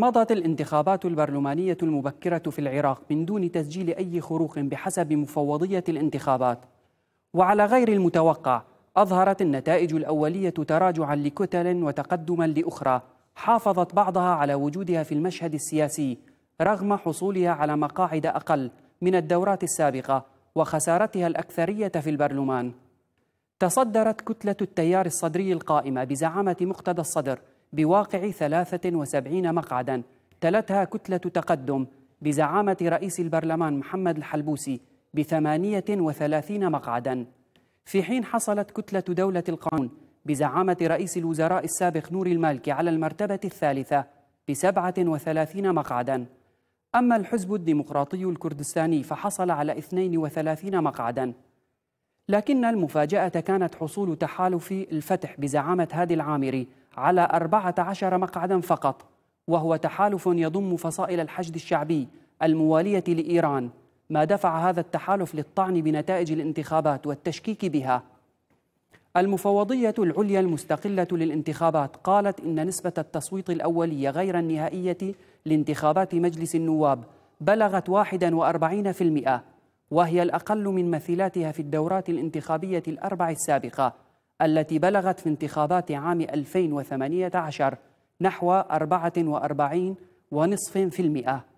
مضت الانتخابات البرلمانية المبكرة في العراق من دون تسجيل أي خروق بحسب مفوضية الانتخابات وعلى غير المتوقع أظهرت النتائج الأولية تراجعا لكتل وتقدما لأخرى حافظت بعضها على وجودها في المشهد السياسي رغم حصولها على مقاعد أقل من الدورات السابقة وخسارتها الأكثرية في البرلمان تصدرت كتلة التيار الصدري القائمة بزعامة مقتدى الصدر بواقع 73 مقعدا تلتها كتلة تقدم بزعامة رئيس البرلمان محمد الحلبوسي ب 38 مقعدا في حين حصلت كتلة دولة القانون بزعامة رئيس الوزراء السابق نور المالكي على المرتبة الثالثة ب 37 مقعدا أما الحزب الديمقراطي الكردستاني فحصل على 32 مقعدا لكن المفاجأة كانت حصول تحالف الفتح بزعامة هادي العامري على 14 مقعدا فقط وهو تحالف يضم فصائل الحشد الشعبي الموالية لإيران ما دفع هذا التحالف للطعن بنتائج الانتخابات والتشكيك بها المفوضية العليا المستقلة للانتخابات قالت إن نسبة التصويت الأولية غير النهائية لانتخابات مجلس النواب بلغت 41% وهي الأقل من مثيلاتها في الدورات الانتخابية الأربع السابقة التي بلغت في انتخابات عام 2018 نحو 44.5%.